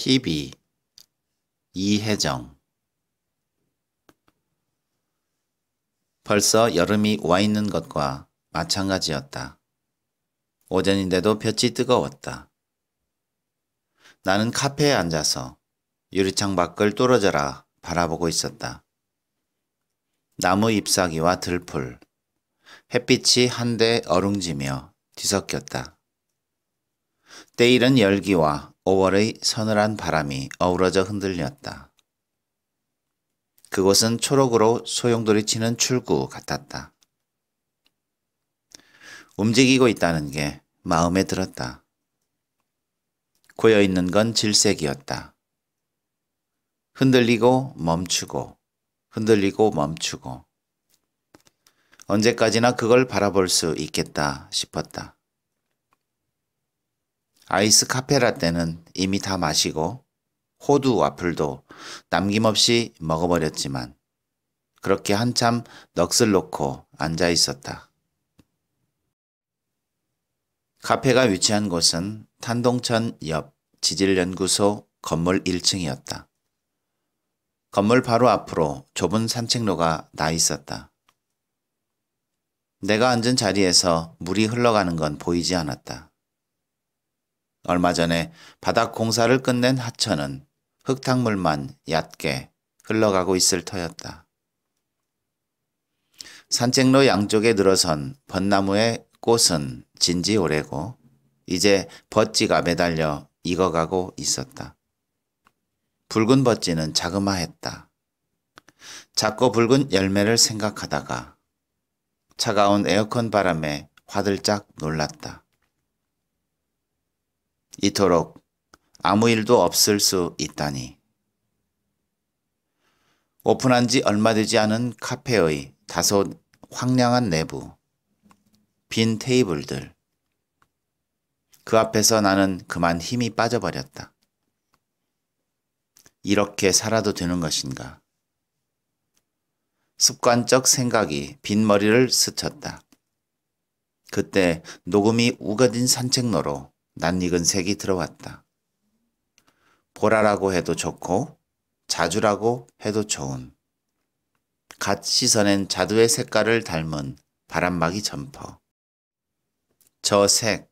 PB 이혜정 벌써 여름이 와 있는 것과 마찬가지였다. 오전인데도 볕이 뜨거웠다. 나는 카페에 앉아서 유리창 밖을 뚫어져라 바라보고 있었다. 나무 잎사귀와 들풀, 햇빛이 한데 어룽지며 뒤섞였다. 때일은 열기와 5월의 서늘한 바람이 어우러져 흔들렸다. 그곳은 초록으로 소용돌이 치는 출구 같았다. 움직이고 있다는 게 마음에 들었다. 고여 있는 건 질색이었다. 흔들리고 멈추고, 흔들리고 멈추고. 언제까지나 그걸 바라볼 수 있겠다 싶었다. 아이스 카페라떼는 이미 다 마시고 호두 와플도 남김없이 먹어버렸지만 그렇게 한참 넋을 놓고 앉아 있었다. 카페가 위치한 곳은 탄동천 옆 지질연구소 건물 1층이었다. 건물 바로 앞으로 좁은 산책로가 나 있었다. 내가 앉은 자리에서 물이 흘러가는 건 보이지 않았다. 얼마 전에 바닥 공사를 끝낸 하천은 흙탕물만 얕게 흘러가고 있을 터였다. 산책로 양쪽에 늘어선 벚나무의 꽃은 진지 오래고 이제 벗지가 매달려 익어가고 있었다. 붉은 벗지는 자그마했다. 작고 붉은 열매를 생각하다가 차가운 에어컨 바람에 화들짝 놀랐다. 이토록 아무 일도 없을 수 있다니. 오픈한 지 얼마 되지 않은 카페의 다소 황량한 내부, 빈 테이블들. 그 앞에서 나는 그만 힘이 빠져버렸다. 이렇게 살아도 되는 것인가? 습관적 생각이 빈머리를 스쳤다. 그때 녹음이 우거진 산책로로 낯익은 색이 들어왔다. 보라라고 해도 좋고 자주라고 해도 좋은 갓 씻어낸 자두의 색깔을 닮은 바람막이 점퍼. 저 색,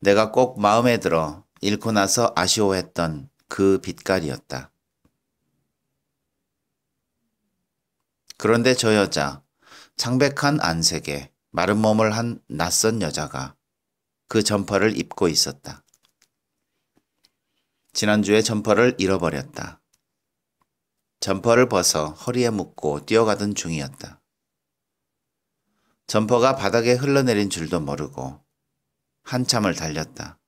내가 꼭 마음에 들어 잃고 나서 아쉬워했던 그 빛깔이었다. 그런데 저 여자, 창백한 안색에 마른 몸을 한 낯선 여자가 그 점퍼를 입고 있었다. 지난주에 점퍼를 잃어버렸다. 점퍼를 벗어 허리에 묶고 뛰어가던 중이었다. 점퍼가 바닥에 흘러내린 줄도 모르고 한참을 달렸다.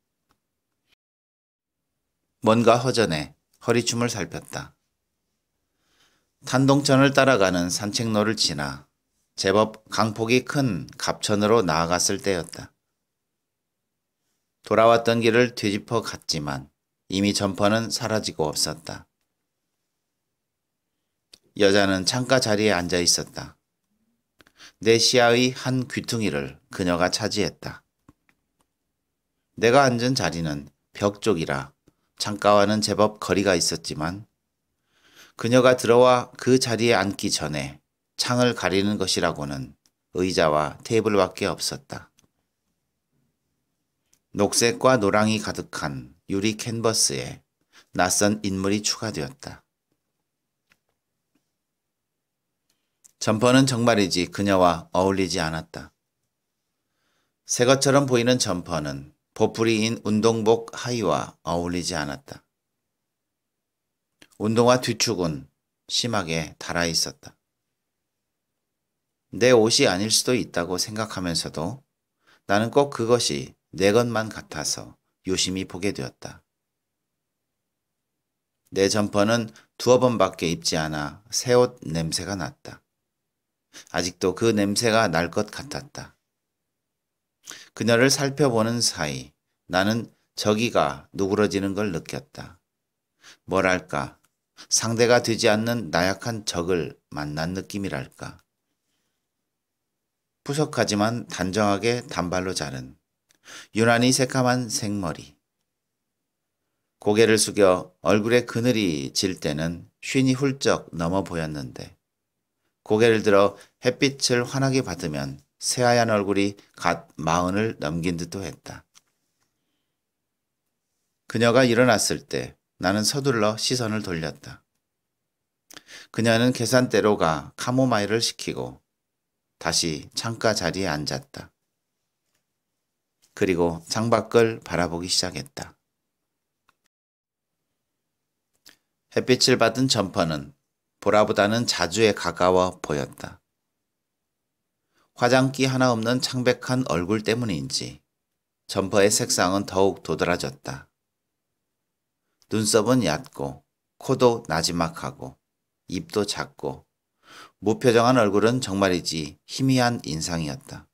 뭔가 허전해 허리춤을 살폈다. 탄동천을 따라가는 산책로를 지나 제법 강폭이 큰 갑천으로 나아갔을 때였다. 돌아왔던 길을 뒤집어 갔지만 이미 점퍼는 사라지고 없었다. 여자는 창가 자리에 앉아 있었다. 내 시야의 한 귀퉁이를 그녀가 차지했다. 내가 앉은 자리는 벽 쪽이라 창가와는 제법 거리가 있었지만 그녀가 들어와 그 자리에 앉기 전에 창을 가리는 것이라고는 의자와 테이블밖에 없었다. 녹색과 노랑이 가득한 유리 캔버스에 낯선 인물이 추가되었다. 점퍼는 정말이지 그녀와 어울리지 않았다. 새 것처럼 보이는 점퍼는 보풀이인 운동복 하의와 어울리지 않았다. 운동화 뒤축은 심하게 달아 있었다. 내 옷이 아닐 수도 있다고 생각하면서도 나는 꼭 그것이 내 것만 같아서 유심히 보게 되었다. 내 점퍼는 두어 번밖에 입지 않아 새 옷 냄새가 났다. 아직도 그 냄새가 날 것 같았다. 그녀를 살펴보는 사이 나는 저기가 누그러지는 걸 느꼈다. 뭐랄까 상대가 되지 않는 나약한 적을 만난 느낌이랄까. 푸석하지만 단정하게 단발로 자른 유난히 새까만 생머리. 고개를 숙여 얼굴에 그늘이 질 때는 쉰이 훌쩍 넘어 보였는데 고개를 들어 햇빛을 환하게 받으면 새하얀 얼굴이 갓 마흔을 넘긴 듯도 했다. 그녀가 일어났을 때 나는 서둘러 시선을 돌렸다. 그녀는 계산대로 가 카모마일을 시키고 다시 창가 자리에 앉았다. 그리고 창밖을 바라보기 시작했다. 햇빛을 받은 점퍼는 보라보다는 자주에 가까워 보였다. 화장기 하나 없는 창백한 얼굴 때문인지 점퍼의 색상은 더욱 도드라졌다. 눈썹은 얕고 코도 나지막하고 입도 작고 무표정한 얼굴은 정말이지 희미한 인상이었다.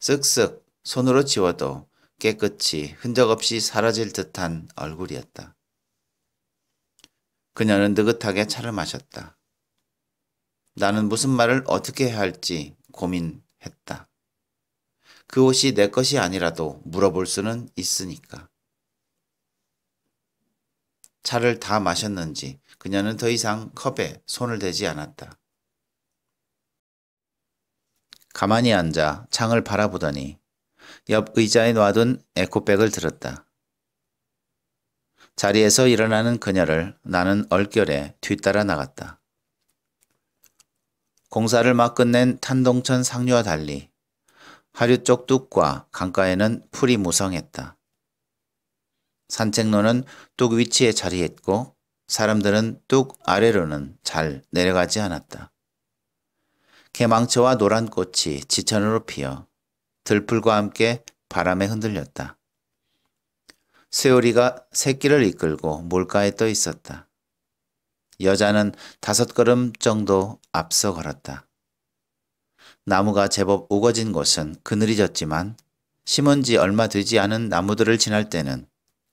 쓱쓱 손으로 지워도 깨끗이 흔적 없이 사라질 듯한 얼굴이었다. 그녀는 느긋하게 차를 마셨다. 나는 무슨 말을 어떻게 해야 할지 고민했다. 그 옷이 내 것이 아니라도 물어볼 수는 있으니까. 차를 다 마셨는지 그녀는 더 이상 컵에 손을 대지 않았다. 가만히 앉아 창을 바라보더니 옆 의자에 놔둔 에코백을 들었다. 자리에서 일어나는 그녀를 나는 얼결에 뒤따라 나갔다. 공사를 막 끝낸 탄동천 상류와 달리 하류 쪽 뚝과 강가에는 풀이 무성했다. 산책로는 뚝 위치에 자리했고 사람들은 뚝 아래로는 잘 내려가지 않았다. 개망초와 노란 꽃이 지천으로 피어 들풀과 함께 바람에 흔들렸다. 새오리가 새끼를 이끌고 몰가에 떠 있었다. 여자는 다섯 걸음 정도 앞서 걸었다. 나무가 제법 우거진 곳은 그늘이 졌지만 심은 지 얼마 되지 않은 나무들을 지날 때는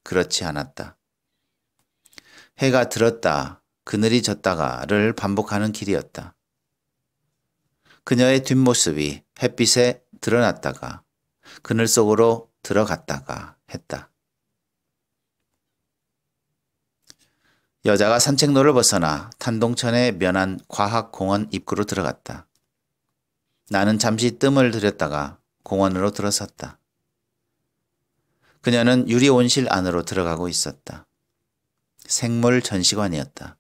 그렇지 않았다. 해가 들었다, 그늘이 졌다가를 반복하는 길이었다. 그녀의 뒷모습이 햇빛에 드러났다가 그늘 속으로 들어갔다가 했다. 여자가 산책로를 벗어나 탄동천의 면한 과학공원 입구로 들어갔다. 나는 잠시 뜸을 들였다가 공원으로 들어섰다. 그녀는 유리 온실 안으로 들어가고 있었다. 생물 전시관이었다.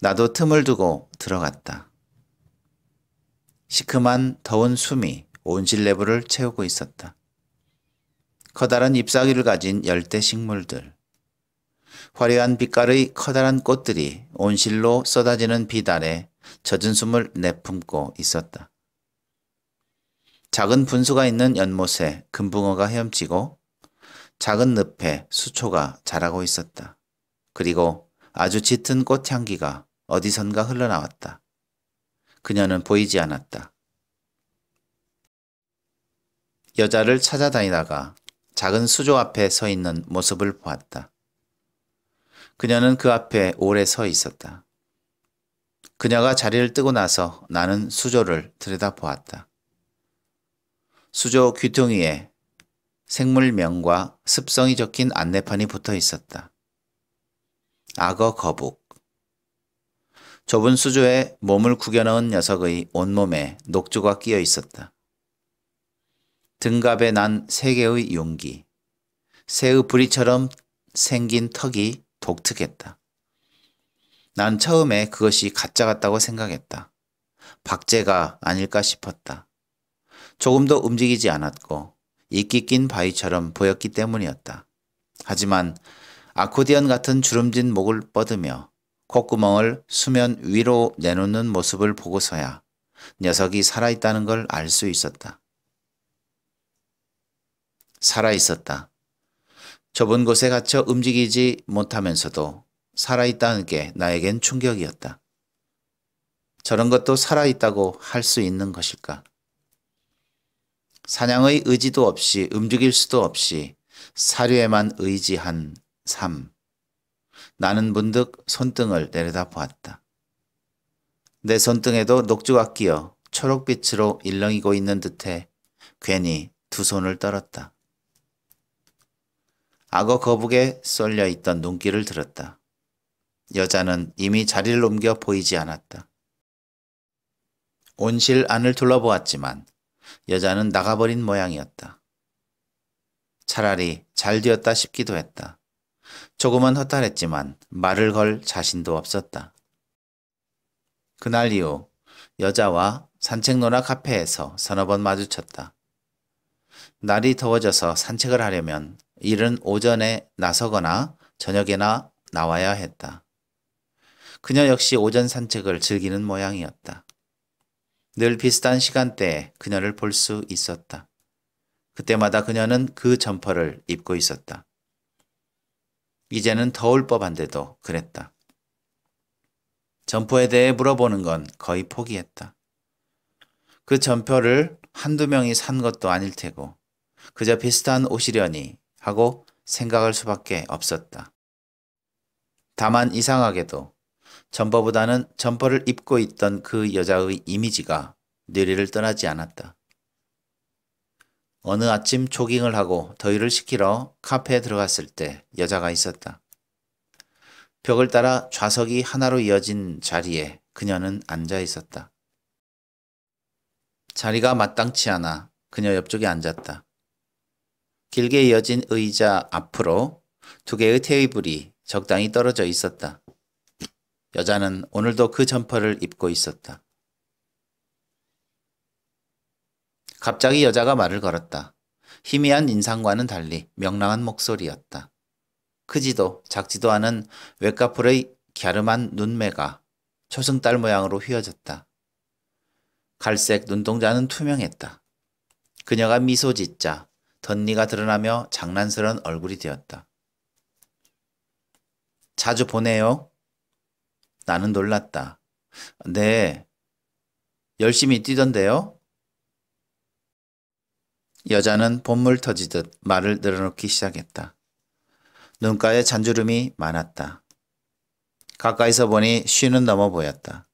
나도 틈을 두고 들어갔다. 시큼한 더운 숨이 온 실내부를 채우고 있었다. 커다란 잎사귀를 가진 열대 식물들, 화려한 빛깔의 커다란 꽃들이 온실로 쏟아지는 비아에 젖은 숨을 내품고 있었다. 작은 분수가 있는 연못에 금붕어가 헤엄치고 작은 늪에 수초가 자라고 있었다. 그리고 아주 짙은 꽃향기가 어디선가 흘러나왔다. 그녀는 보이지 않았다. 여자를 찾아다니다가 작은 수조 앞에 서 있는 모습을 보았다. 그녀는 그 앞에 오래 서 있었다. 그녀가 자리를 뜨고 나서 나는 수조를 들여다보았다. 수조 귀퉁이에 생물명과 습성이 적힌 안내판이 붙어 있었다. 악어 거북, 좁은 수조에 몸을 구겨넣은 녀석의 온몸에 녹조가 끼어 있었다. 등갑에 난 세 개의 용기, 새의 부리처럼 생긴 턱이 독특했다. 난 처음에 그것이 가짜 같다고 생각했다. 박제가 아닐까 싶었다. 조금도 움직이지 않았고 이끼 낀 바위처럼 보였기 때문이었다. 하지만 아코디언 같은 주름진 목을 뻗으며 콧구멍을 수면 위로 내놓는 모습을 보고서야 녀석이 살아있다는 걸 알 수 있었다. 살아있었다. 좁은 곳에 갇혀 움직이지 못하면서도 살아있다는 게 나에겐 충격이었다. 저런 것도 살아있다고 할 수 있는 것일까? 사냥의 의지도 없이 움직일 수도 없이 사료에만 의지한 삶. 나는 문득 손등을 내려다보았다. 내 손등에도 녹주가 끼어 초록빛으로 일렁이고 있는 듯해 괜히 두 손을 떨었다. 악어 거북에 쏠려 있던 눈길을 들었다. 여자는 이미 자리를 옮겨 보이지 않았다. 온실 안을 둘러보았지만 여자는 나가버린 모양이었다. 차라리 잘 되었다 싶기도 했다. 조금은 허탈했지만 말을 걸 자신도 없었다. 그날 이후 여자와 산책로나 카페에서 서너 번 마주쳤다. 날이 더워져서 산책을 하려면 일은 오전에 나서거나 저녁에나 나와야 했다. 그녀 역시 오전 산책을 즐기는 모양이었다. 늘 비슷한 시간대에 그녀를 볼 수 있었다. 그때마다 그녀는 그 점퍼를 입고 있었다. 이제는 더울 법한데도 그랬다. 점포에 대해 물어보는 건 거의 포기했다. 그 점표를 한두 명이 산 것도 아닐 테고 그저 비슷한 옷이려니 하고 생각할 수밖에 없었다. 다만 이상하게도 점퍼보다는 점퍼를 입고 있던 그 여자의 이미지가 뇌리를 떠나지 않았다. 어느 아침 조깅을 하고 더위를 식히러 카페에 들어갔을 때 여자가 있었다. 벽을 따라 좌석이 하나로 이어진 자리에 그녀는 앉아 있었다. 자리가 마땅치 않아 그녀 옆쪽에 앉았다. 길게 이어진 의자 앞으로 두 개의 테이블이 적당히 떨어져 있었다. 여자는 오늘도 그 점퍼를 입고 있었다. 갑자기 여자가 말을 걸었다. 희미한 인상과는 달리 명랑한 목소리였다. 크지도 작지도 않은 외꺼풀의 갸름한 눈매가 초승달 모양으로 휘어졌다. 갈색 눈동자는 투명했다. 그녀가 미소 짓자 덧니가 드러나며 장난스러운 얼굴이 되었다. 자주 보내요? 나는 놀랐다. 네. 열심히 뛰던데요? 여자는 본물 터지듯 말을 늘어놓기 시작했다. 눈가에 잔주름이 많았다. 가까이서 보니 쉬는 넘어 보였다.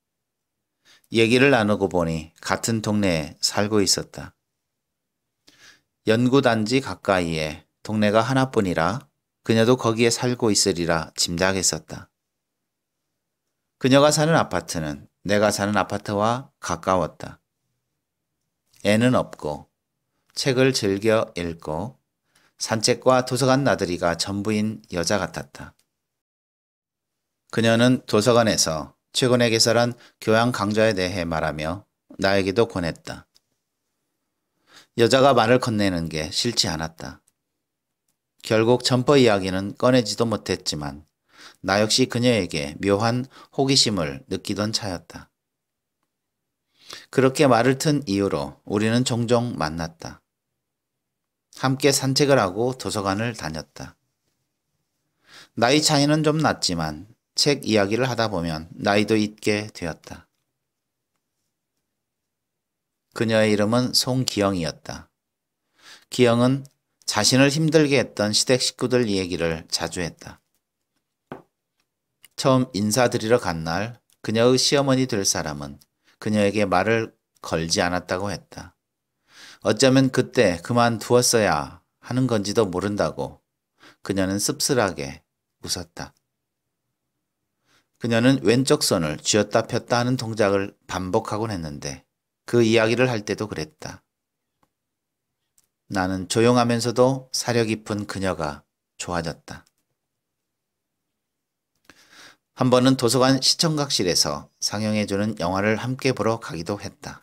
얘기를 나누고 보니 같은 동네에 살고 있었다. 연구단지 가까이에 동네가 하나뿐이라 그녀도 거기에 살고 있으리라 짐작했었다. 그녀가 사는 아파트는 내가 사는 아파트와 가까웠다. 애는 없고 책을 즐겨 읽고 산책과 도서관 나들이가 전부인 여자 같았다. 그녀는 도서관에서 최근에 개설한 교양 강좌에 대해 말하며 나에게도 권했다. 여자가 말을 건네는 게 싫지 않았다. 결국 점퍼 이야기는 꺼내지도 못했지만 나 역시 그녀에게 묘한 호기심을 느끼던 차였다. 그렇게 말을 튼 이후로 우리는 종종 만났다. 함께 산책을 하고 도서관을 다녔다. 나이 차이는 좀 났지만 책 이야기를 하다 보면 나이도 있게 되었다. 그녀의 이름은 송기영이었다. 기영은 자신을 힘들게 했던 시댁 식구들 얘기를 자주 했다. 처음 인사드리러 간 날 그녀의 시어머니 될 사람은 그녀에게 말을 걸지 않았다고 했다. 어쩌면 그때 그만두었어야 하는 건지도 모른다고 그녀는 씁쓸하게 웃었다. 그녀는 왼쪽 손을 쥐었다 폈다 하는 동작을 반복하곤 했는데 그 이야기를 할 때도 그랬다. 나는 조용하면서도 사려 깊은 그녀가 좋아졌다. 한 번은 도서관 시청각실에서 상영해주는 영화를 함께 보러 가기도 했다.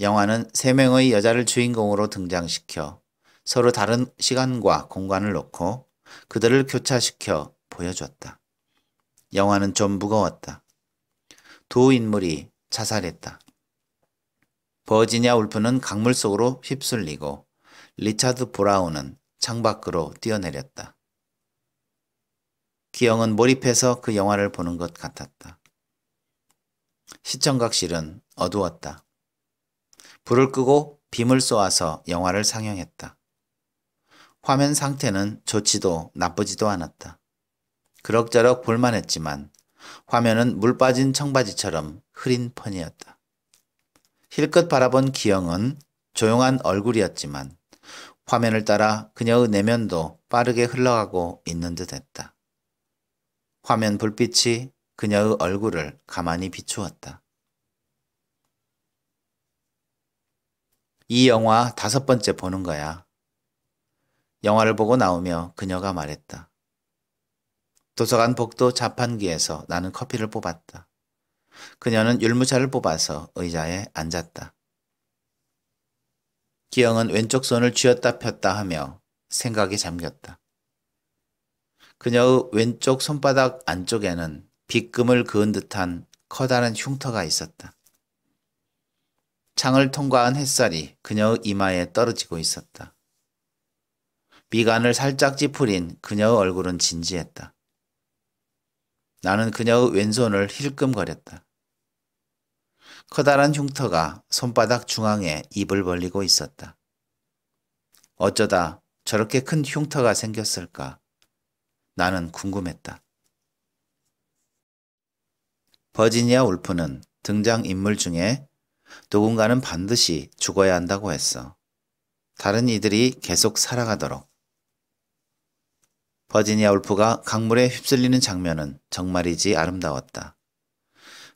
영화는 세 명의 여자를 주인공으로 등장시켜 서로 다른 시간과 공간을 놓고 그들을 교차시켜 보여줬다 영화는 좀 무거웠다. 두 인물이 자살했다. 버지니아 울프는 강물 속으로 휩쓸리고 리차드 브라운은 창밖으로 뛰어내렸다. 기영은 몰입해서 그 영화를 보는 것 같았다. 시청각실은 어두웠다. 불을 끄고 빔을 쏘아서 영화를 상영했다. 화면 상태는 좋지도 나쁘지도 않았다. 그럭저럭 볼만했지만 화면은 물 빠진 청바지처럼 흐린 편이었다. 힐끗 바라본 기영은 조용한 얼굴이었지만 화면을 따라 그녀의 내면도 빠르게 흘러가고 있는 듯 했다. 화면 불빛이 그녀의 얼굴을 가만히 비추었다. 이 영화 다섯 번째 보는 거야. 영화를 보고 나오며 그녀가 말했다. 도서관 복도 자판기에서 나는 커피를 뽑았다. 그녀는 율무차를 뽑아서 의자에 앉았다. 기영은 왼쪽 손을 쥐었다 폈다 하며 생각에 잠겼다. 그녀의 왼쪽 손바닥 안쪽에는 빗금을 그은 듯한 커다란 흉터가 있었다. 창을 통과한 햇살이 그녀의 이마에 떨어지고 있었다. 미간을 살짝 찌푸린 그녀의 얼굴은 진지했다. 나는 그녀의 왼손을 힐끔거렸다. 커다란 흉터가 손바닥 중앙에 입을 벌리고 있었다. 어쩌다 저렇게 큰 흉터가 생겼을까? 나는 궁금했다. 버지니아 울프는 등장인물 중에 누군가는 반드시 죽어야 한다고 했어. 다른 이들이 계속 살아가도록. 버지니아 울프가 강물에 휩쓸리는 장면은 정말이지 아름다웠다.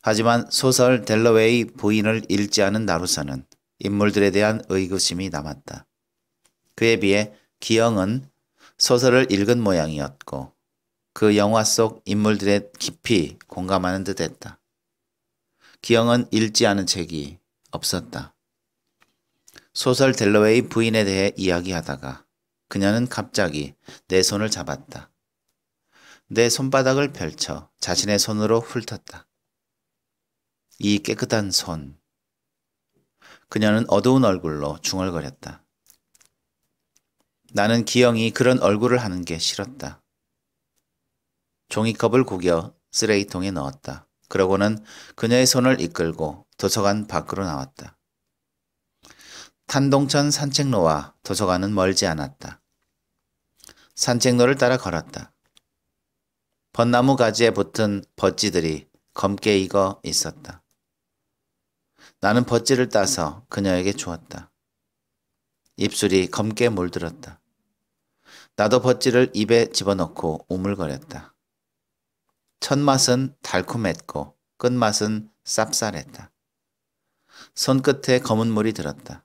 하지만 소설 델러웨이 부인을 읽지 않은 나로서는 인물들에 대한 의구심이 남았다. 그에 비해 기영은 소설을 읽은 모양이었고 그 영화 속 인물들에 깊이 공감하는 듯했다. 기영은 읽지 않은 책이 없었다. 소설 델러웨이 부인에 대해 이야기하다가 그녀는 갑자기 내 손을 잡았다. 내 손바닥을 펼쳐 자신의 손으로 훑었다. 이 깨끗한 손. 그녀는 어두운 얼굴로 중얼거렸다. 나는 기영이 그런 얼굴을 하는 게 싫었다. 종이컵을 구겨 쓰레기통에 넣었다. 그러고는 그녀의 손을 이끌고 도서관 밖으로 나왔다. 탄동천 산책로와 도서관은 멀지 않았다. 산책로를 따라 걸었다. 벚나무 가지에 붙은 벗지들이 검게 익어 있었다. 나는 벗지를 따서 그녀에게 주었다. 입술이 검게 물들었다. 나도 벗지를 입에 집어넣고 우물거렸다. 첫맛은 달콤했고 끝맛은 쌉쌀했다. 손끝에 검은 물이 들었다.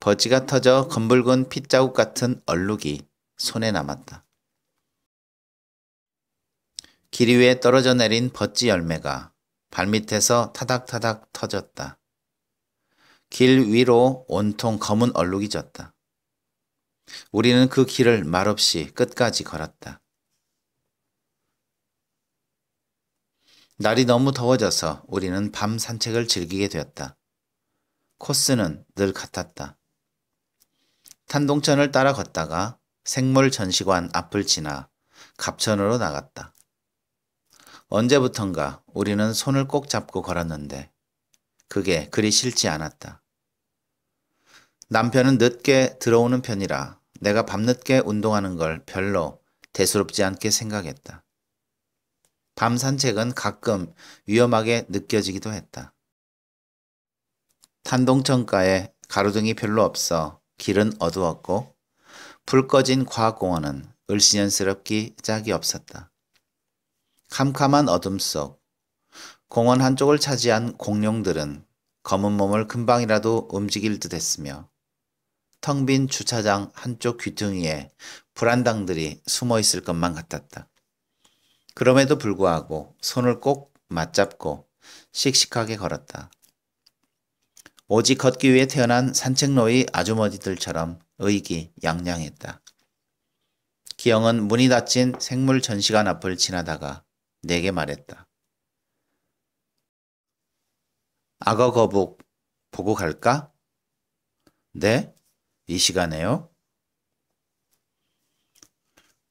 버지가 터져 검붉은 핏자국 같은 얼룩이 손에 남았다. 길 위에 떨어져 내린 버찌 열매가 발밑에서 타닥타닥 터졌다. 길 위로 온통 검은 얼룩이 졌다. 우리는 그 길을 말없이 끝까지 걸었다. 날이 너무 더워져서 우리는 밤 산책을 즐기게 되었다. 코스는 늘 같았다. 탄동천을 따라 걷다가 생물 전시관 앞을 지나 갑천으로 나갔다. 언제부턴가 우리는 손을 꼭 잡고 걸었는데 그게 그리 싫지 않았다. 남편은 늦게 들어오는 편이라 내가 밤늦게 운동하는 걸 별로 대수롭지 않게 생각했다. 밤 산책은 가끔 위험하게 느껴지기도 했다. 탄동천가에 가로등이 별로 없어 길은 어두웠고 불 꺼진 과학공원은 을씨년스럽기 짝이 없었다. 캄캄한 어둠 속 공원 한쪽을 차지한 공룡들은 검은 몸을 금방이라도 움직일 듯 했으며 텅 빈 주차장 한쪽 귀퉁이에 불안당들이 숨어 있을 것만 같았다. 그럼에도 불구하고 손을 꼭 맞잡고 씩씩하게 걸었다. 오직 걷기 위해 태어난 산책로의 아주머니들처럼 의기 양양했다. 기영은 문이 닫힌 생물 전시관 앞을 지나다가 내게 말했다. 악어 거북 보고 갈까? 네? 이 시간에요?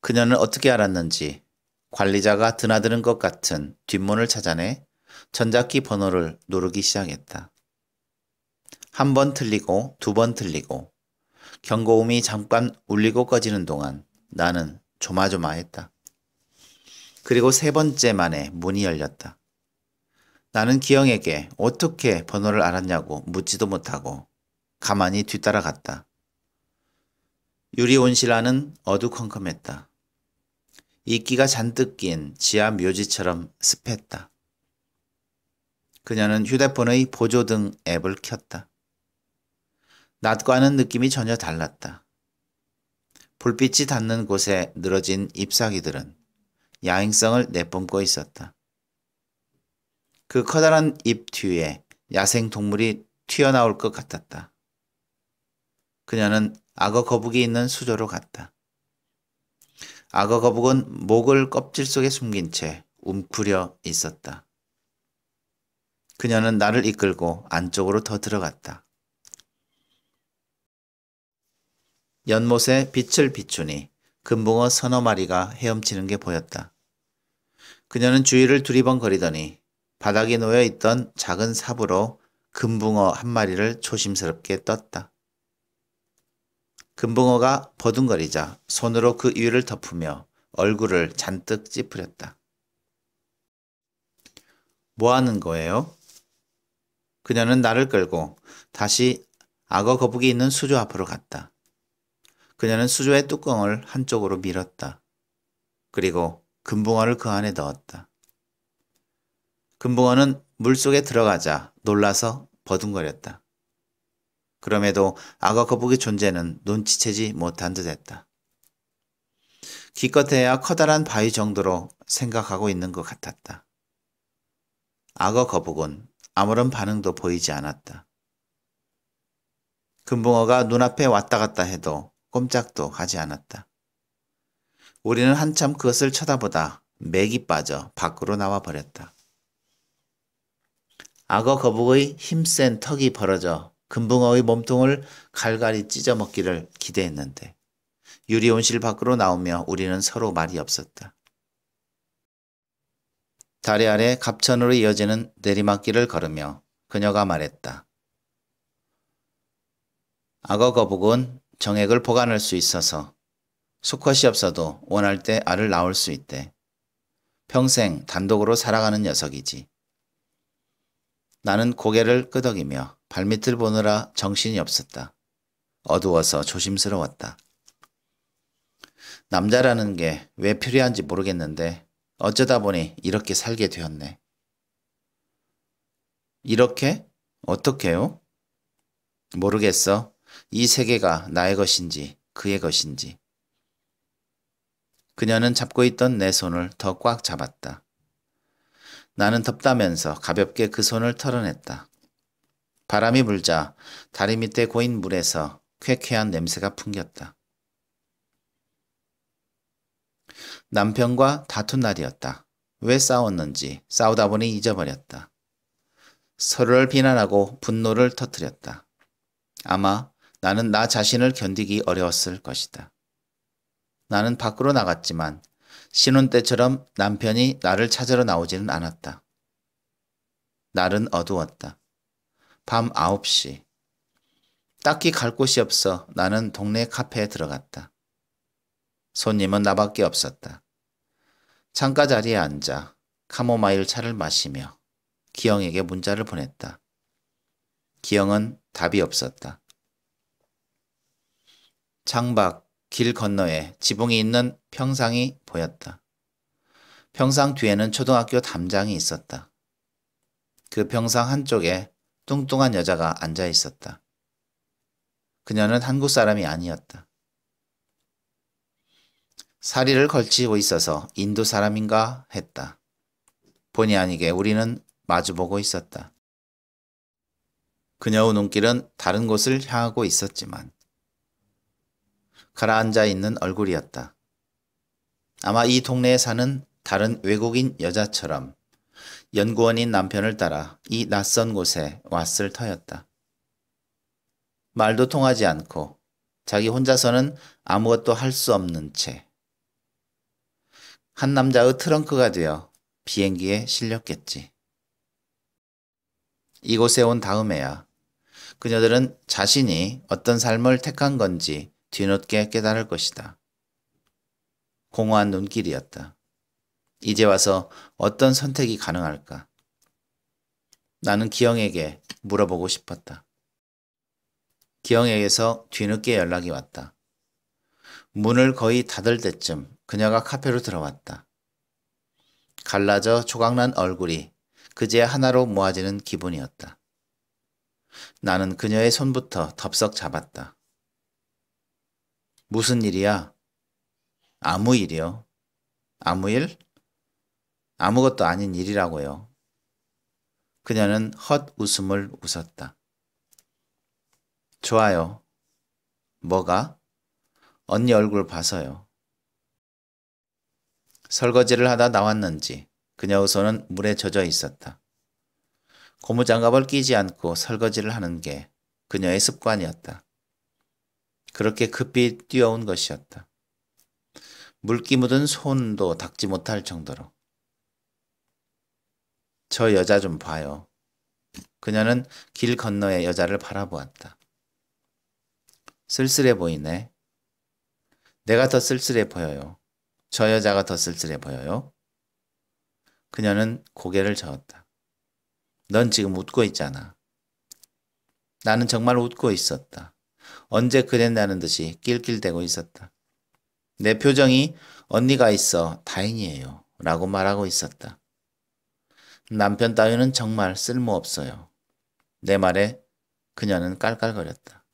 그녀는 어떻게 알았는지 관리자가 드나드는 것 같은 뒷문을 찾아내 전자키 번호를 누르기 시작했다. 한 번 틀리고 두 번 틀리고 경고음이 잠깐 울리고 꺼지는 동안 나는 조마조마했다. 그리고 세 번째 만에 문이 열렸다. 나는 기영에게 어떻게 번호를 알았냐고 묻지도 못하고 가만히 뒤따라갔다. 유리 온실 안은 어두컴컴했다. 이끼가 잔뜩 낀 지하 묘지처럼 습했다. 그녀는 휴대폰의 보조등 앱을 켰다. 낮과는 느낌이 전혀 달랐다. 불빛이 닿는 곳에 늘어진 잎사귀들은 야행성을 내뿜고 있었다. 그 커다란 잎 뒤에 야생 동물이 튀어나올 것 같았다. 그녀는 악어 거북이 있는 수조로 갔다. 악어 거북은 목을 껍질 속에 숨긴 채 움크려 있었다. 그녀는 나를 이끌고 안쪽으로 더 들어갔다. 연못에 빛을 비추니 금붕어 서너 마리가 헤엄치는 게 보였다. 그녀는 주위를 두리번거리더니 바닥에 놓여 있던 작은 삽으로 금붕어 한 마리를 조심스럽게 떴다. 금붕어가 버둥거리자 손으로 그위를 덮으며 얼굴을 잔뜩 찌푸렸다. 뭐 하는 거예요? 그녀는 나를 끌고 다시 악어 거북이 있는 수조 앞으로 갔다. 그녀는 수조의 뚜껑을 한쪽으로 밀었다. 그리고 금붕어를 그 안에 넣었다. 금붕어는 물속에 들어가자 놀라서 버둥거렸다. 그럼에도 악어 거북이 존재는 눈치채지 못한 듯했다. 기껏해야 커다란 바위 정도로 생각하고 있는 것 같았다. 악어 거북은 아무런 반응도 보이지 않았다. 금붕어가 눈앞에 왔다 갔다 해도 꼼짝도 하지 않았다. 우리는 한참 그것을 쳐다보다 맥이 빠져 밖으로 나와 버렸다. 악어 거북의 힘센 턱이 벌어져 금붕어의 몸통을 갈갈이 찢어 먹기를 기대했는데 유리 온실 밖으로 나오며 우리는 서로 말이 없었다. 다리 아래 갑천으로 이어지는 내리막길을 걸으며 그녀가 말했다. 악어 거북은 정액을 보관할 수 있어서 수컷이 없어도 원할 때 알을 낳을 수 있대. 평생 단독으로 살아가는 녀석이지. 나는 고개를 끄덕이며 발밑을 보느라 정신이 없었다. 어두워서 조심스러웠다. 남자라는 게 왜 필요한지 모르겠는데 어쩌다 보니 이렇게 살게 되었네. 이렇게? 어떻게요? 모르겠어. 이 세계가 나의 것인지 그의 것인지. 그녀는 잡고 있던 내 손을 더 꽉 잡았다. 나는 덥다면서 가볍게 그 손을 털어냈다. 바람이 불자 다리 밑에 고인 물에서 쾌쾌한 냄새가 풍겼다. 남편과 다툰 날이었다. 왜 싸웠는지 싸우다 보니 잊어버렸다. 서로를 비난하고 분노를 터뜨렸다. 아마 나는 나 자신을 견디기 어려웠을 것이다. 나는 밖으로 나갔지만 신혼 때처럼 남편이 나를 찾으러 나오지는 않았다. 날은 어두웠다. 밤 9시. 딱히 갈 곳이 없어 나는 동네 카페에 들어갔다. 손님은 나밖에 없었다. 창가 자리에 앉아 카모마일 차를 마시며 기영에게 문자를 보냈다. 기영은 답이 없었다. 창밖 길 건너에 지붕이 있는 평상이 보였다. 평상 뒤에는 초등학교 담장이 있었다. 그 평상 한쪽에 뚱뚱한 여자가 앉아 있었다. 그녀는 한국 사람이 아니었다. 사리를 걸치고 있어서 인도 사람인가 했다. 본의 아니게 우리는 마주보고 있었다. 그녀의 눈길은 다른 곳을 향하고 있었지만 가라앉아 있는 얼굴이었다. 아마 이 동네에 사는 다른 외국인 여자처럼 연구원인 남편을 따라 이 낯선 곳에 왔을 터였다. 말도 통하지 않고 자기 혼자서는 아무것도 할 수 없는 채 한 남자의 트렁크가 되어 비행기에 실렸겠지. 이곳에 온 다음에야 그녀들은 자신이 어떤 삶을 택한 건지 뒤늦게 깨달을 것이다. 공허한 눈길이었다. 이제 와서 어떤 선택이 가능할까? 나는 기영에게 물어보고 싶었다. 기영에게서 뒤늦게 연락이 왔다. 문을 거의 닫을 때쯤 그녀가 카페로 들어왔다. 갈라져 조각난 얼굴이 그제 하나로 모아지는 기분이었다. 나는 그녀의 손부터 덥석 잡았다. 무슨 일이야? 아무 일이요. 아무 일? 아무것도 아닌 일이라고요. 그녀는 헛 웃음을 웃었다. 좋아요. 뭐가? 언니 얼굴 봐서요. 설거지를 하다 나왔는지 그녀의 손은 물에 젖어 있었다. 고무장갑을 끼지 않고 설거지를 하는 게 그녀의 습관이었다. 그렇게 급히 뛰어온 것이었다. 물기 묻은 손도 닦지 못할 정도로. 저 여자 좀 봐요. 그녀는 길 건너의 여자를 바라보았다. 쓸쓸해 보이네. 내가 더 쓸쓸해 보여요. 저 여자가 더 쓸쓸해 보여요. 그녀는 고개를 저었다. 넌 지금 웃고 있잖아. 나는 정말 웃고 있었다. 언제 그랬나는 듯이 낄낄대고 있었다. 내 표정이 언니가 있어 다행이에요. 라고 말하고 있었다. 남편 따위는 정말 쓸모없어요. 내 말에 그녀는 깔깔거렸다.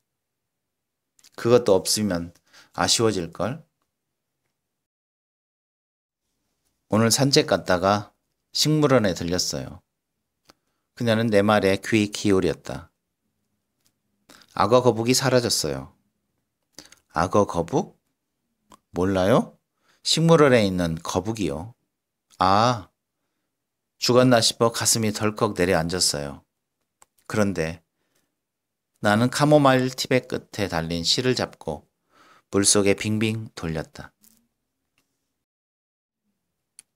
그것도 없으면 아쉬워질걸? 오늘 산책 갔다가 식물원에 들렸어요. 그녀는 내 말에 귀 기울였다. 악어 거북이 사라졌어요. 악어 거북? 몰라요? 식물원에 있는 거북이요. 아, 죽었나 싶어 가슴이 덜컥 내려앉았어요. 그런데 나는 카모마일 티의 끝에 달린 실을 잡고 물속에 빙빙 돌렸다.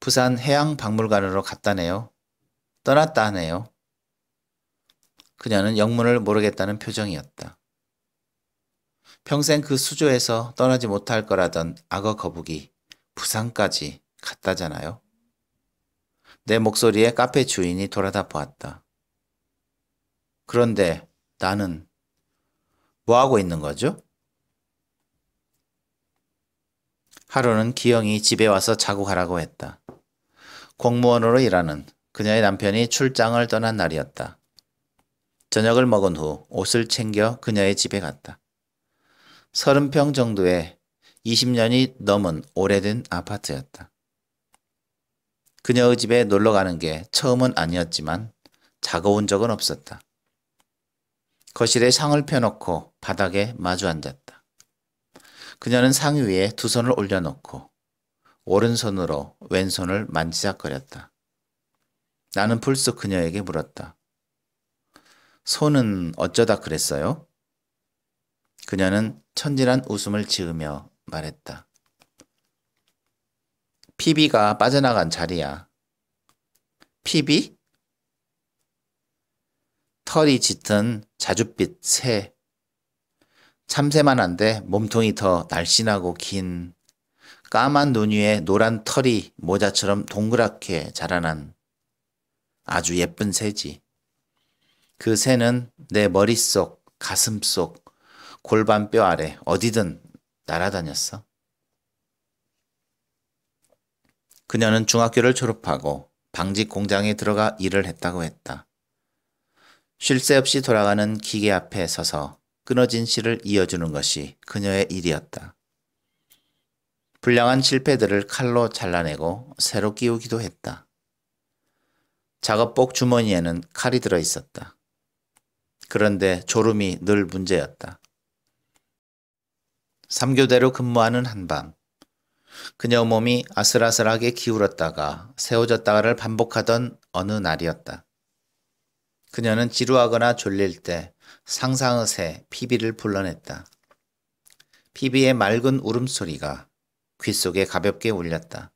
부산 해양박물관으로 갔다네요. 떠났다 하네요. 그녀는 영문을 모르겠다는 표정이었다. 평생 그 수조에서 떠나지 못할 거라던 악어 거북이 부산까지 갔다잖아요. 내 목소리에 카페 주인이 돌아다 보았다. 그런데 나는 뭐 하고 있는 거죠? 하루는 기영이 집에 와서 자고 가라고 했다. 공무원으로 일하는 그녀의 남편이 출장을 떠난 날이었다. 저녁을 먹은 후 옷을 챙겨 그녀의 집에 갔다. 30평 정도의 20년이 넘은 오래된 아파트였다. 그녀의 집에 놀러 가는 게 처음은 아니었지만 작아온 적은 없었다. 거실에 상을 펴놓고 바닥에 마주 앉았다. 그녀는 상 위에 두 손을 올려놓고 오른손으로 왼손을 만지작거렸다. 나는 불쑥 그녀에게 물었다. 손은 어쩌다 그랬어요? 그녀는 천진한 웃음을 지으며 말했다. PB가 빠져나간 자리야. PB? 털이 짙은 자줏빛 새. 참새만 한데 몸통이 더 날씬하고 긴 까만 눈 위에 노란 털이 모자처럼 동그랗게 자라난 아주 예쁜 새지. 그 새는 내 머릿속, 가슴속, 골반뼈 아래 어디든 날아다녔어. 그녀는 중학교를 졸업하고 방직 공장에 들어가 일을 했다고 했다. 쉴 새 없이 돌아가는 기계 앞에 서서 끊어진 실을 이어주는 것이 그녀의 일이었다. 불량한 실패들을 칼로 잘라내고 새로 끼우기도 했다. 작업복 주머니에는 칼이 들어 있었다. 그런데 졸음이 늘 문제였다. 3교대로 근무하는 한밤, 그녀 몸이 아슬아슬하게 기울었다가 세워졌다가를 반복하던 어느 날이었다. 그녀는 지루하거나 졸릴 때 상상의 새 피비를 불러냈다. 피비의 맑은 울음소리가 귓속에 가볍게 울렸다.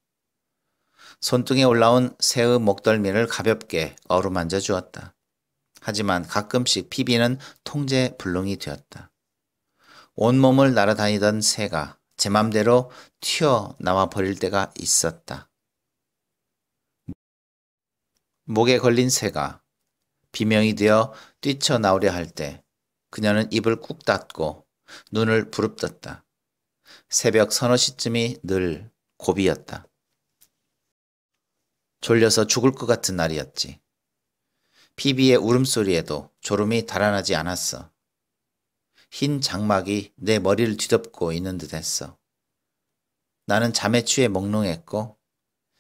손등에 올라온 새의 목덜미를 가볍게 어루만져 주었다. 하지만 가끔씩 피비는 통제 불능이 되었다. 온몸을 날아다니던 새가 제 맘대로 튀어나와 버릴 때가 있었다. 목에 걸린 새가 비명이 되어 뛰쳐나오려 할 때 그녀는 입을 꾹 닫고 눈을 부릅떴다. 새벽 서너 시쯤이 늘 고비였다. 졸려서 죽을 것 같은 날이었지. 피비의 울음소리에도 졸음이 달아나지 않았어. 흰 장막이 내 머리를 뒤덮고 있는 듯 했어. 나는 잠에 취해 몽롱했고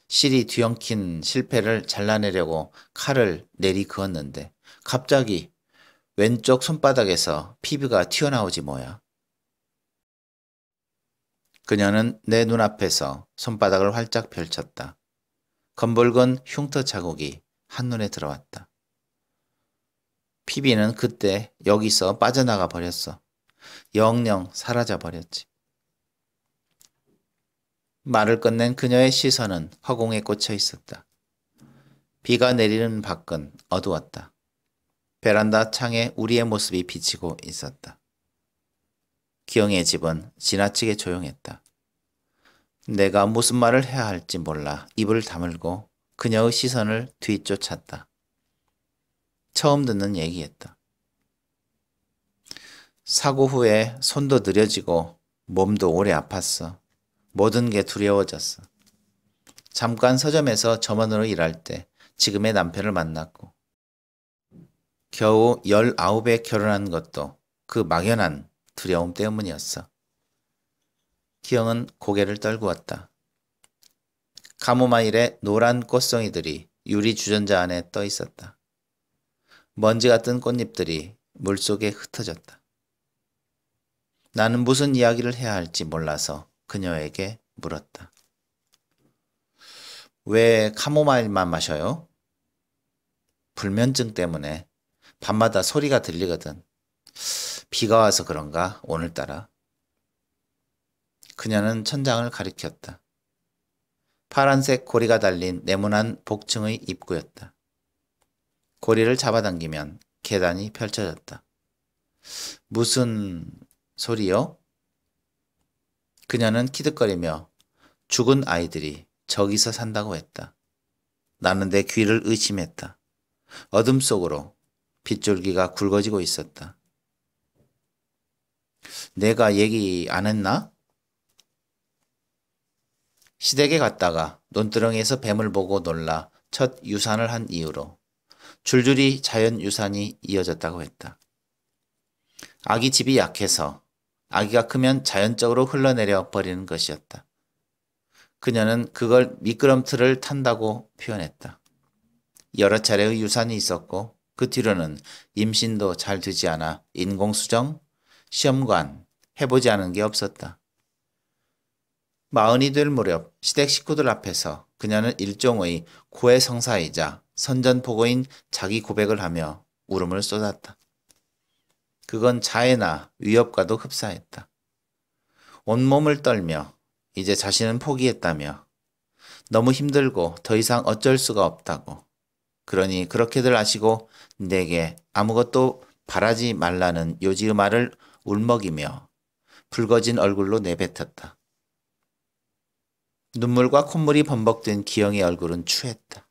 실이 뒤엉킨 실패를 잘라내려고 칼을 내리 그었는데 갑자기 왼쪽 손바닥에서 피부가 튀어나오지 뭐야. 그녀는 내 눈앞에서 손바닥을 활짝 펼쳤다. 검붉은 흉터 자국이 한눈에 들어왔다. 피비는 그때 여기서 빠져나가 버렸어. 영영 사라져 버렸지. 말을 끝낸 그녀의 시선은 허공에 꽂혀 있었다. 비가 내리는 밖은 어두웠다. 베란다 창에 우리의 모습이 비치고 있었다. 기영의 집은 지나치게 조용했다. 내가 무슨 말을 해야 할지 몰라 입을 다물고 그녀의 시선을 뒤쫓았다. 처음 듣는 얘기였다. 사고 후에 손도 느려지고 몸도 오래 아팠어. 모든 게 두려워졌어. 잠깐 서점에서 점원으로 일할 때 지금의 남편을 만났고 겨우 19에 결혼한 것도 그 막연한 두려움 때문이었어. 기영은 고개를 떨구었다. 카모마일의 노란 꽃송이들이 유리 주전자 안에 떠 있었다. 먼지 같은 꽃잎들이 물속에 흩어졌다. 나는 무슨 이야기를 해야 할지 몰라서 그녀에게 물었다. 왜 카모마일만 마셔요? 불면증 때문에 밤마다 소리가 들리거든. 비가 와서 그런가, 오늘따라. 그녀는 천장을 가리켰다. 파란색 고리가 달린 네모난 복층의 입구였다. 고리를 잡아당기면 계단이 펼쳐졌다. 무슨 소리요? 그녀는 키득거리며 죽은 아이들이 저기서 산다고 했다. 나는 내 귀를 의심했다. 어둠 속으로 빗줄기가 굵어지고 있었다. 내가 얘기 안 했나? 시댁에 갔다가 논두렁에서 뱀을 보고 놀라 첫 유산을 한 이후로 줄줄이 자연 유산이 이어졌다고 했다. 아기 집이 약해서 아기가 크면 자연적으로 흘러내려 버리는 것이었다. 그녀는 그걸 미끄럼틀을 탄다고 표현했다. 여러 차례의 유산이 있었고 그 뒤로는 임신도 잘 되지 않아 인공수정, 시험관 해보지 않은 게 없었다. 마흔이 될 무렵 시댁 식구들 앞에서 그녀는 일종의 고해성사이자 선전포고인 자기 고백을 하며 울음을 쏟았다. 그건 자해나 위협과도 흡사했다. 온몸을 떨며 이제 자신은 포기했다며 너무 힘들고 더 이상 어쩔 수가 없다고. 그러니 그렇게들 아시고 내게 아무것도 바라지 말라는 요지의 말을 울먹이며 붉어진 얼굴로 내뱉었다. 눈물과 콧물이 범벅된 기영의 얼굴은 추했다.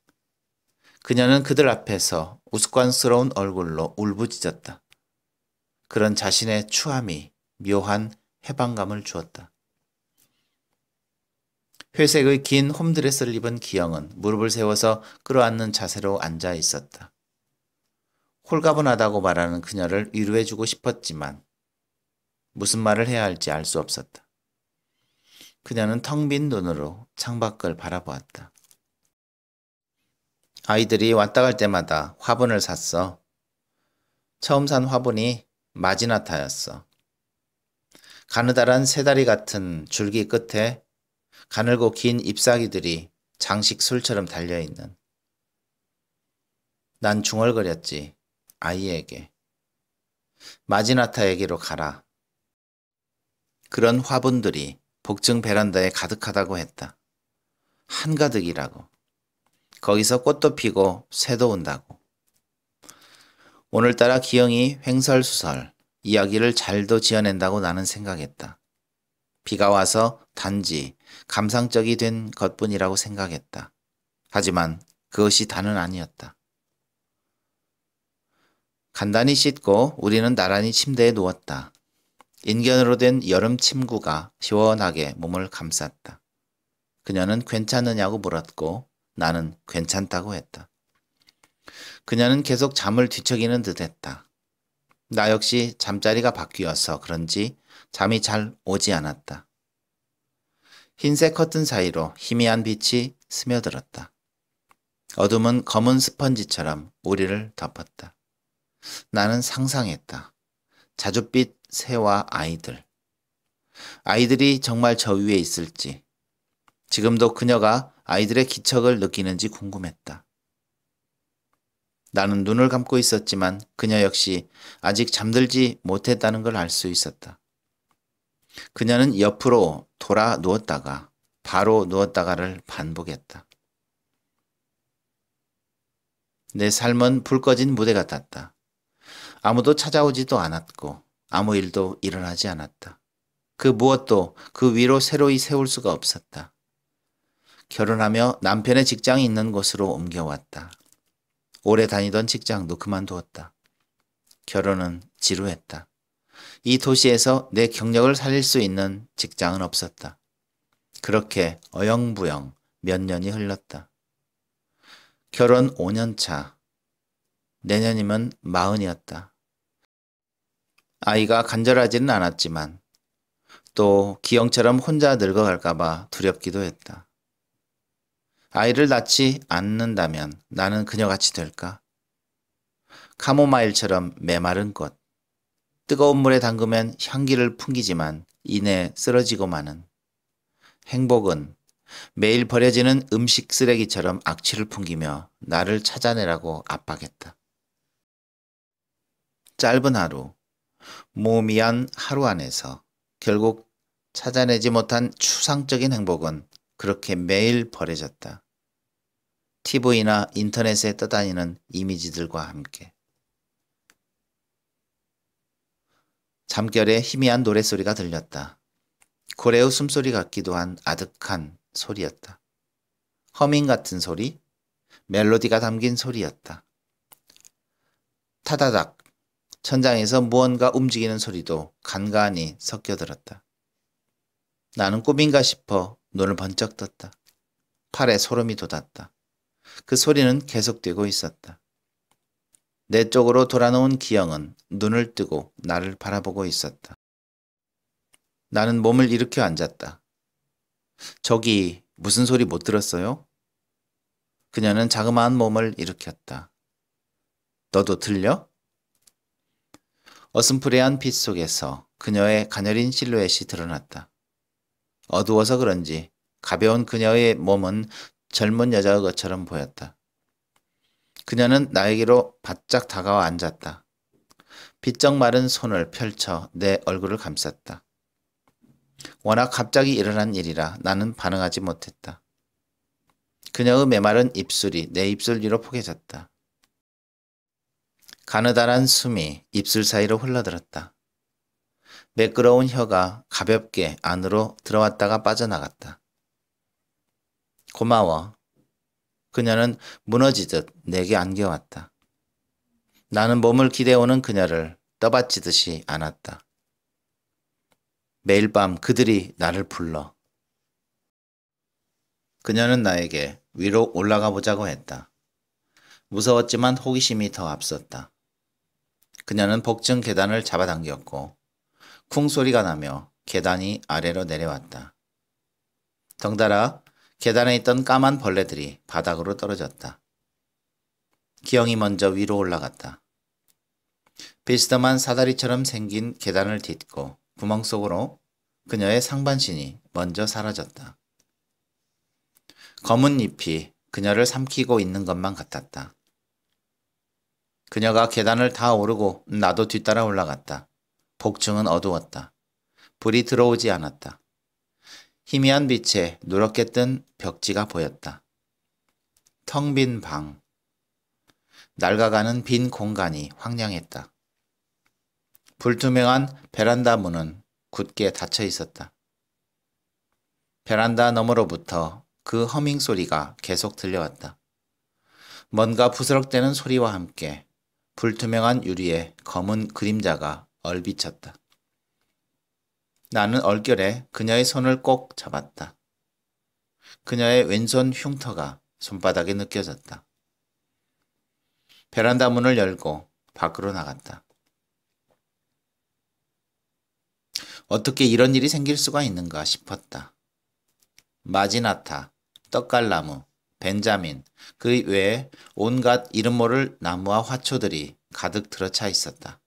그녀는 그들 앞에서 우스꽝스러운 얼굴로 울부짖었다. 그런 자신의 추함이 묘한 해방감을 주었다. 회색의 긴 홈드레스를 입은 기영은 무릎을 세워서 끌어안는 자세로 앉아 있었다. 홀가분하다고 말하는 그녀를 위로해주고 싶었지만 무슨 말을 해야 할지 알 수 없었다. 그녀는 텅 빈 눈으로 창밖을 바라보았다. 아이들이 왔다 갈 때마다 화분을 샀어. 처음 산 화분이 마지나타였어. 가느다란 새다리 같은 줄기 끝에 가늘고 긴 잎사귀들이 장식술처럼 달려있는 난 중얼거렸지 아이에게 마지나타에게로 가라 그런 화분들이 복층 베란다에 가득하다고 했다 한가득이라고 거기서 꽃도 피고 새도 온다고 오늘따라 기영이 횡설수설 이야기를 잘도 지어낸다고 나는 생각했다. 비가 와서 단지 감상적이 된 것뿐이라고 생각했다. 하지만 그것이 다는 아니었다. 간단히 씻고 우리는 나란히 침대에 누웠다. 인견으로 된 여름 침구가 시원하게 몸을 감쌌다. 그녀는 괜찮느냐고 물었고 나는 괜찮다고 했다. 그녀는 계속 잠을 뒤척이는 듯했다. 나 역시 잠자리가 바뀌어서 그런지 잠이 잘 오지 않았다. 흰색 커튼 사이로 희미한 빛이 스며들었다. 어둠은 검은 스펀지처럼 우리를 덮었다. 나는 상상했다. 자줏빛 새와 아이들. 아이들이 정말 저 위에 있을지, 지금도 그녀가 아이들의 기척을 느끼는지 궁금했다. 나는 눈을 감고 있었지만 그녀 역시 아직 잠들지 못했다는 걸 알 수 있었다. 그녀는 옆으로 돌아 누웠다가 바로 누웠다가를 반복했다. 내 삶은 불 꺼진 무대 같았다. 아무도 찾아오지도 않았고 아무 일도 일어나지 않았다. 그 무엇도 그 위로 새로이 세울 수가 없었다. 결혼하며 남편의 직장이 있는 곳으로 옮겨왔다. 오래 다니던 직장도 그만두었다. 결혼은 지루했다. 이 도시에서 내 경력을 살릴 수 있는 직장은 없었다. 그렇게 어영부영 몇 년이 흘렀다. 결혼 5년 차. 내년이면 마흔이었다. 아이가 간절하지는 않았지만 또 기영처럼 혼자 늙어갈까봐 두렵기도 했다. 아이를 낳지 않는다면 나는 그녀같이 될까? 카모마일처럼 메마른 꽃. 뜨거운 물에 담그면 향기를 풍기지만 이내 쓰러지고 마는. 행복은 매일 버려지는 음식 쓰레기처럼 악취를 풍기며 나를 찾아내라고 압박했다. 짧은 하루, 무미한 하루 안에서 결국 찾아내지 못한 추상적인 행복은 그렇게 매일 버려졌다. TV나 인터넷에 떠다니는 이미지들과 함께 잠결에 희미한 노랫소리가 들렸다. 고래의 숨소리 같기도 한 아득한 소리였다. 허밍 같은 소리, 멜로디가 담긴 소리였다. 타다닥, 천장에서 무언가 움직이는 소리도 간간히 섞여들었다. 나는 꿈인가 싶어 눈을 번쩍 떴다. 팔에 소름이 돋았다. 그 소리는 계속되고 있었다. 내 쪽으로 돌아놓은 기영은 눈을 뜨고 나를 바라보고 있었다. 나는 몸을 일으켜 앉았다. 저기 무슨 소리 못 들었어요? 그녀는 자그마한 몸을 일으켰다. 너도 들려? 어슴푸레한 빛 속에서 그녀의 가녀린 실루엣이 드러났다. 어두워서 그런지 가벼운 그녀의 몸은 젊은 여자의 것처럼 보였다. 그녀는 나에게로 바짝 다가와 앉았다. 빗쩍 마른 손을 펼쳐 내 얼굴을 감쌌다. 워낙 갑자기 일어난 일이라 나는 반응하지 못했다. 그녀의 메마른 입술이 내 입술 위로 포개졌다. 가느다란 숨이 입술 사이로 흘러들었다. 매끄러운 혀가 가볍게 안으로 들어왔다가 빠져나갔다. 고마워. 그녀는 무너지듯 내게 안겨왔다. 나는 몸을 기대오는 그녀를 떠받치듯이 안았다. 매일 밤 그들이 나를 불러. 그녀는 나에게 위로 올라가 보자고 했다. 무서웠지만 호기심이 더 앞섰다. 그녀는 복층 계단을 잡아당겼고 쿵 소리가 나며 계단이 아래로 내려왔다. 덩달아 계단에 있던 까만 벌레들이 바닥으로 떨어졌다. 기영이 먼저 위로 올라갔다. 비스듬한 사다리처럼 생긴 계단을 딛고 구멍 속으로 그녀의 상반신이 먼저 사라졌다. 검은 잎이 그녀를 삼키고 있는 것만 같았다. 그녀가 계단을 다 오르고 나도 뒤따라 올라갔다. 복층은 어두웠다. 불이 들어오지 않았다. 희미한 빛에 누렇게 뜬 벽지가 보였다. 텅 빈 방. 낡아가는 빈 공간이 황량했다. 불투명한 베란다 문은 굳게 닫혀 있었다. 베란다 너머로부터 그 허밍 소리가 계속 들려왔다. 뭔가 부스럭대는 소리와 함께 불투명한 유리에 검은 그림자가 얼비쳤다. 나는 얼결에 그녀의 손을 꼭 잡았다. 그녀의 왼손 흉터가 손바닥에 느껴졌다. 베란다 문을 열고 밖으로 나갔다. 어떻게 이런 일이 생길 수가 있는가 싶었다. 마지나타, 떡갈나무, 벤자민, 그 외에 온갖 이름 모를 나무와 화초들이 가득 들어차 있었다.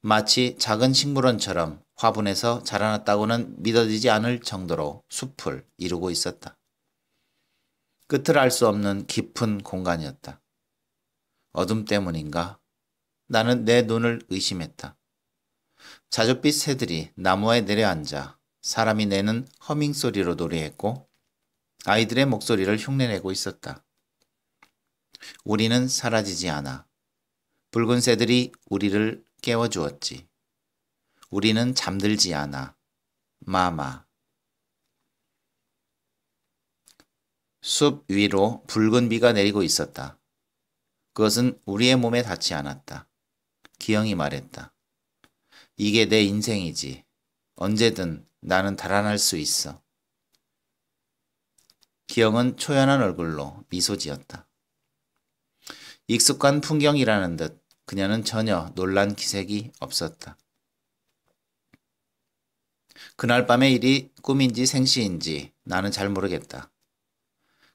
마치 작은 식물원처럼 화분에서 자라났다고는 믿어지지 않을 정도로 숲을 이루고 있었다. 끝을 알 수 없는 깊은 공간이었다. 어둠 때문인가? 나는 내 눈을 의심했다. 자줏빛 새들이 나무에 내려앉아 사람이 내는 허밍 소리로 노래했고 아이들의 목소리를 흉내내고 있었다. 우리는 사라지지 않아. 붉은 새들이 우리를 깨워주었지. 우리는 잠들지 않아. 마마. 숲 위로 붉은 비가 내리고 있었다. 그것은 우리의 몸에 닿지 않았다. 기영이 말했다. 이게 내 인생이지. 언제든 나는 달아날 수 있어. 기영은 초연한 얼굴로 미소 지었다. 익숙한 풍경이라는 듯 그녀는 전혀 놀란 기색이 없었다. 그날 밤의 일이 꿈인지 생시인지 나는 잘 모르겠다.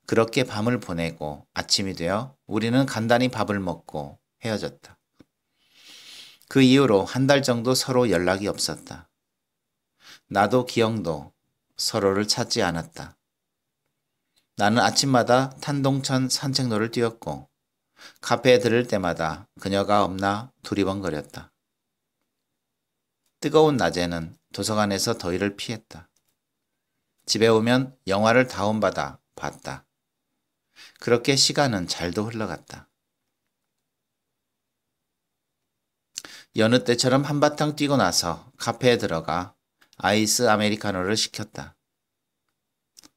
그렇게 밤을 보내고 아침이 되어 우리는 간단히 밥을 먹고 헤어졌다. 그 이후로 한 달 정도 서로 연락이 없었다. 나도 기영도 서로를 찾지 않았다. 나는 아침마다 탄동천 산책로를 뛰었고 카페에 들을 때마다 그녀가 없나 두리번거렸다. 뜨거운 낮에는 도서관에서 더위를 피했다. 집에 오면 영화를 다운받아 봤다. 그렇게 시간은 잘도 흘러갔다. 여느 때처럼 한바탕 뛰고 나서 카페에 들어가 아이스 아메리카노를 시켰다.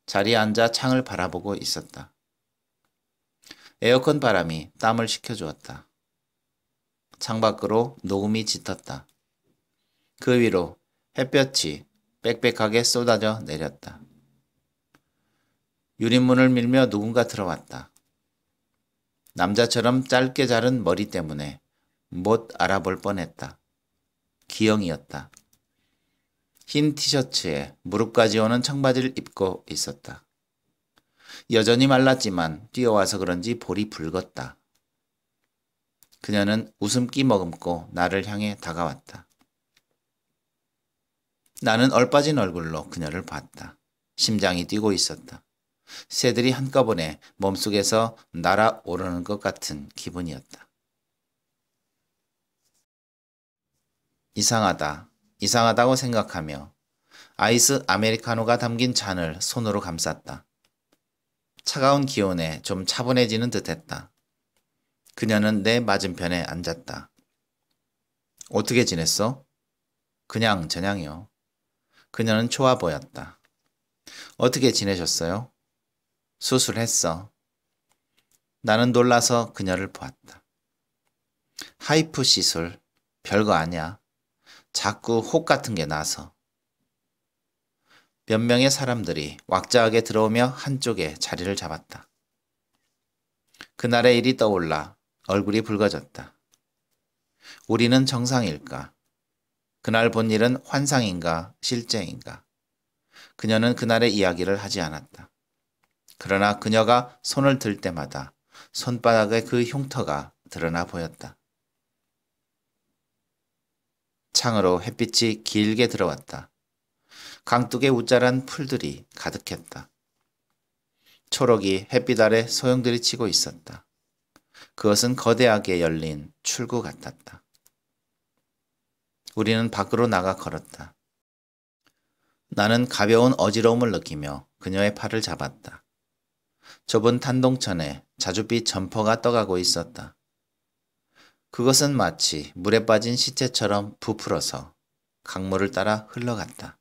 자리에 앉아 창을 바라보고 있었다. 에어컨 바람이 땀을 식혀주었다. 창밖으로 녹음이 짙었다. 그 위로 햇볕이 빽빽하게 쏟아져 내렸다. 유리문을 밀며 누군가 들어왔다. 남자처럼 짧게 자른 머리 때문에 못 알아볼 뻔했다. 기영이었다. 흰 티셔츠에 무릎까지 오는 청바지를 입고 있었다. 여전히 말랐지만 뛰어와서 그런지 볼이 붉었다. 그녀는 웃음기 머금고 나를 향해 다가왔다. 나는 얼빠진 얼굴로 그녀를 봤다. 심장이 뛰고 있었다. 새들이 한꺼번에 몸속에서 날아오르는 것 같은 기분이었다. 이상하다, 이상하다고 생각하며 아이스 아메리카노가 담긴 잔을 손으로 감쌌다. 차가운 기온에 좀 차분해지는 듯했다. 그녀는 내 맞은편에 앉았다. 어떻게 지냈어? 그냥 저냥이요. 그녀는 좋아 보였다. 어떻게 지내셨어요? 수술했어. 나는 놀라서 그녀를 보았다. 하이프 시술 별거 아니야. 자꾸 혹 같은 게 나서. 몇 명의 사람들이 왁자하게 들어오며 한쪽에 자리를 잡았다. 그날의 일이 떠올라 얼굴이 붉어졌다. 우리는 정상일까? 그날 본 일은 환상인가 실제인가? 그녀는 그날의 이야기를 하지 않았다. 그러나 그녀가 손을 들 때마다 손바닥의 그 흉터가 드러나 보였다. 창으로 햇빛이 길게 들어왔다. 강둑에 우자란 풀들이 가득했다. 초록이 햇빛 아래 소용들이 치고 있었다. 그것은 거대하게 열린 출구 같았다. 우리는 밖으로 나가 걸었다. 나는 가벼운 어지러움을 느끼며 그녀의 팔을 잡았다. 좁은 탄동천에 자줏빛 점퍼가 떠가고 있었다. 그것은 마치 물에 빠진 시체처럼 부풀어서 강물을 따라 흘러갔다.